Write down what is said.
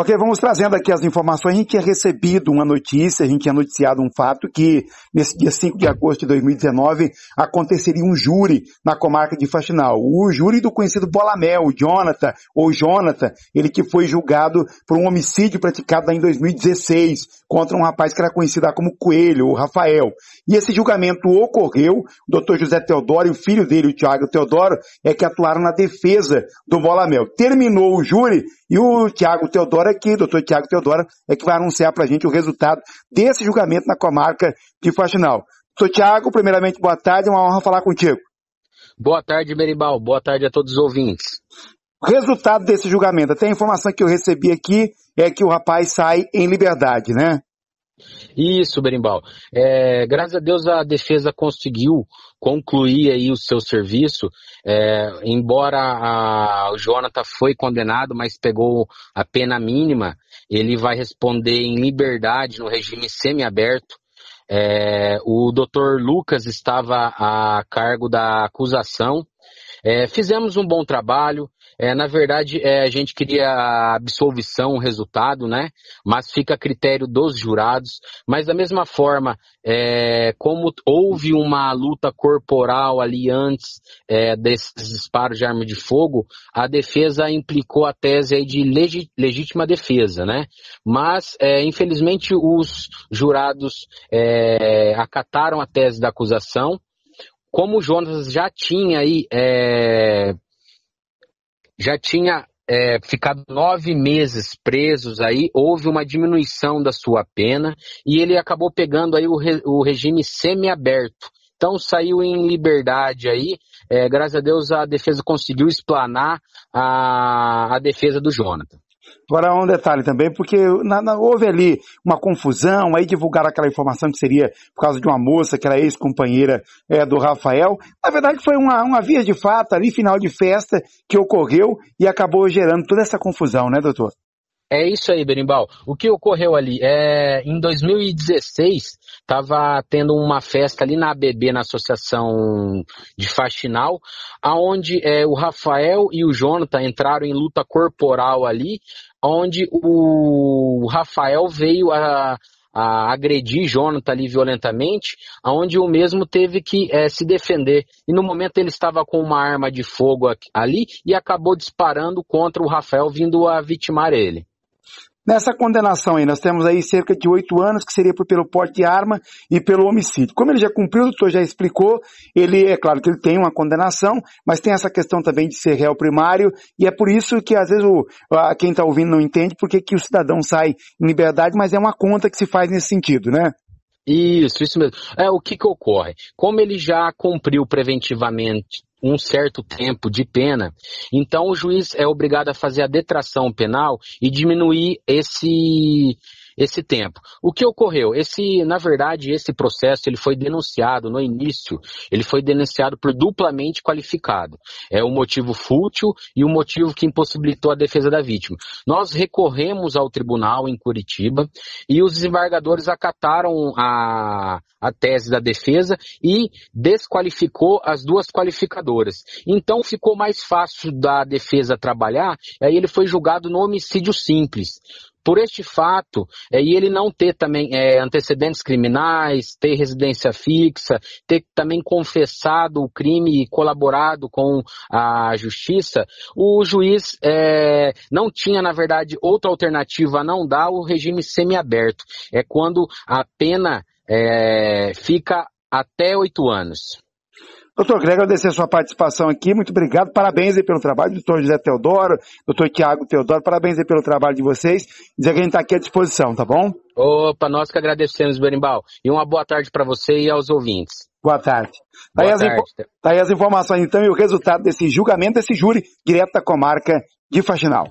Ok, vamos trazendo aqui as informações. A gente tinha recebido uma notícia, a gente tinha noticiado um fato que nesse dia 5 de agosto de 2019 aconteceria um júri na comarca de Faxinal. O júri do conhecido Bolamel, o Jonathan, ou Jonathan, ele que foi julgado por um homicídio praticado em 2016 contra um rapaz que era conhecido como Coelho, o Rafael. E esse julgamento ocorreu, o Dr. José Teodoro e o filho dele, o Tiago Teodoro, é que atuaram na defesa do Bolamel. Terminou o júri e o Tiago Teodoro Teodoro aqui, doutor Tiago Teodoro, é que vai anunciar para a gente o resultado desse julgamento na comarca de Faxinal. Doutor Tiago, primeiramente, boa tarde, é uma honra falar contigo. Boa tarde, Meribal. Boa tarde a todos os ouvintes. Resultado desse julgamento, até a informação que eu recebi aqui é que o rapaz sai em liberdade, né? Isso, Berimbau. É, graças a Deus a defesa conseguiu concluir aí o seu serviço, é, embora a, o Jonathan foi condenado, mas pegou a pena mínima, ele vai responder em liberdade no regime semiaberto. É, o doutor Lucas estava a cargo da acusação. É, fizemos um bom trabalho, é, na verdade, é, a gente queria a absolvição, o resultado, né? Mas fica a critério dos jurados. Mas da mesma forma, é, como houve uma luta corporal ali antes é, desses disparos de arma de fogo, a defesa implicou a tese de legi legítima defesa, né? Mas, é, infelizmente, os jurados é, acataram a tese da acusação como o Jonas já tinha aí é, já tinha é, ficado nove meses presos aí, houve uma diminuição da sua pena e ele acabou pegando aí o, re, o regime semiaberto. Então saiu em liberdade aí. É, graças a Deus a defesa conseguiu explanar a, a defesa do Jonathan. Agora, um detalhe também, porque na, na, houve ali uma confusão, aí divulgaram aquela informação que seria por causa de uma moça que era ex-companheira é, do Rafael. Na verdade, foi uma, uma via de fato ali, final de festa, que ocorreu e acabou gerando toda essa confusão, né, doutor? É isso aí, Berimbau. O que ocorreu ali? É, em 2016, estava tendo uma festa ali na ABB, na Associação de Faxinal, aonde é, o Rafael e o Jonathan entraram em luta corporal ali, onde o Rafael veio a, a agredir Jonathan ali violentamente, aonde o mesmo teve que é, se defender. E no momento ele estava com uma arma de fogo ali e acabou disparando contra o Rafael, vindo a vitimar ele. Nessa condenação aí, nós temos aí cerca de oito anos, que seria pelo porte de arma e pelo homicídio. Como ele já cumpriu, o doutor já explicou, ele, é claro que ele tem uma condenação, mas tem essa questão também de ser réu primário, e é por isso que às vezes o, a, quem está ouvindo não entende porque que o cidadão sai em liberdade, mas é uma conta que se faz nesse sentido, né? Isso, isso mesmo. É o que, que ocorre? Como ele já cumpriu preventivamente um certo tempo de pena, então o juiz é obrigado a fazer a detração penal e diminuir esse esse tempo. O que ocorreu? Esse, na verdade, esse processo ele foi denunciado no início, ele foi denunciado por duplamente qualificado. É um motivo fútil e um motivo que impossibilitou a defesa da vítima. Nós recorremos ao tribunal em Curitiba e os desembargadores acataram a, a tese da defesa e desqualificou as duas qualificadoras. Então ficou mais fácil da defesa trabalhar, aí ele foi julgado no homicídio simples. Por este fato, é, e ele não ter também é, antecedentes criminais, ter residência fixa, ter também confessado o crime e colaborado com a justiça, o juiz é, não tinha, na verdade, outra alternativa a não dar o regime semiaberto. É quando a pena é, fica até oito anos. Doutor, queria agradecer a sua participação aqui, muito obrigado, parabéns aí pelo trabalho, doutor José Teodoro, doutor Tiago Teodoro, parabéns aí pelo trabalho de vocês, dizer que a gente está aqui à disposição, tá bom? Opa, nós que agradecemos, Berimbau, e uma boa tarde para você e aos ouvintes. Boa tarde. Tá, boa aí, tarde. As tá aí as informações então e o resultado desse julgamento, desse júri, direto da comarca de Faxinal.